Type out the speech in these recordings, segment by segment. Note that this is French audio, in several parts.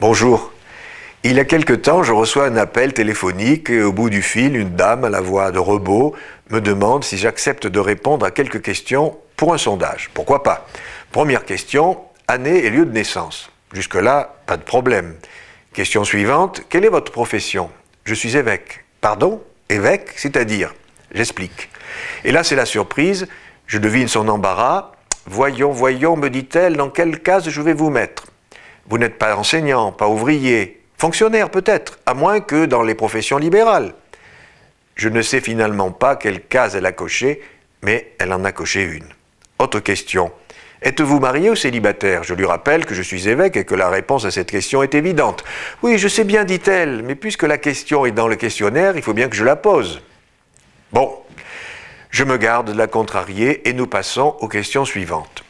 Bonjour. Il y a quelque temps, je reçois un appel téléphonique et au bout du fil, une dame à la voix de robot me demande si j'accepte de répondre à quelques questions pour un sondage. Pourquoi pas Première question, année et lieu de naissance. Jusque-là, pas de problème. Question suivante, quelle est votre profession Je suis évêque. Pardon Évêque, c'est-à-dire J'explique. Et là, c'est la surprise. Je devine son embarras. Voyons, voyons, me dit-elle, dans quelle case je vais vous mettre vous n'êtes pas enseignant, pas ouvrier, fonctionnaire peut-être, à moins que dans les professions libérales. Je ne sais finalement pas quelle case elle a coché, mais elle en a coché une. Autre question. Êtes-vous marié ou célibataire Je lui rappelle que je suis évêque et que la réponse à cette question est évidente. Oui, je sais bien, dit-elle, mais puisque la question est dans le questionnaire, il faut bien que je la pose. Bon, je me garde de la contrarier et nous passons aux questions suivantes.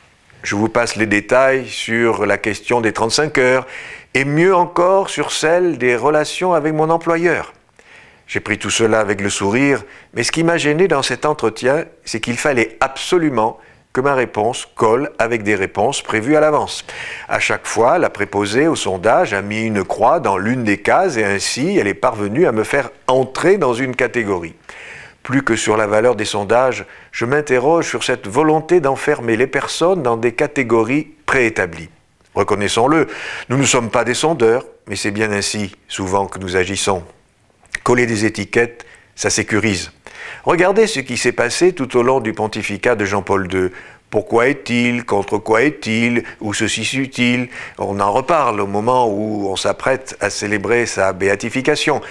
Je vous passe les détails sur la question des 35 heures et mieux encore sur celle des relations avec mon employeur. J'ai pris tout cela avec le sourire, mais ce qui m'a gêné dans cet entretien, c'est qu'il fallait absolument que ma réponse colle avec des réponses prévues à l'avance. À chaque fois, la préposée au sondage a mis une croix dans l'une des cases et ainsi elle est parvenue à me faire entrer dans une catégorie plus que sur la valeur des sondages, je m'interroge sur cette volonté d'enfermer les personnes dans des catégories préétablies. Reconnaissons-le, nous ne sommes pas des sondeurs, mais c'est bien ainsi souvent que nous agissons. Coller des étiquettes, ça sécurise. Regardez ce qui s'est passé tout au long du pontificat de Jean-Paul II. Pourquoi est-il Contre quoi est-il Où ceci situe il On en reparle au moment où on s'apprête à célébrer sa béatification.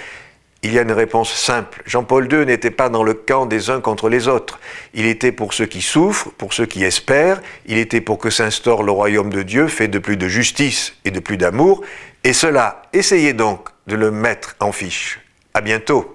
Il y a une réponse simple. Jean-Paul II n'était pas dans le camp des uns contre les autres. Il était pour ceux qui souffrent, pour ceux qui espèrent, il était pour que s'instaure le royaume de Dieu fait de plus de justice et de plus d'amour. Et cela, essayez donc de le mettre en fiche. À bientôt.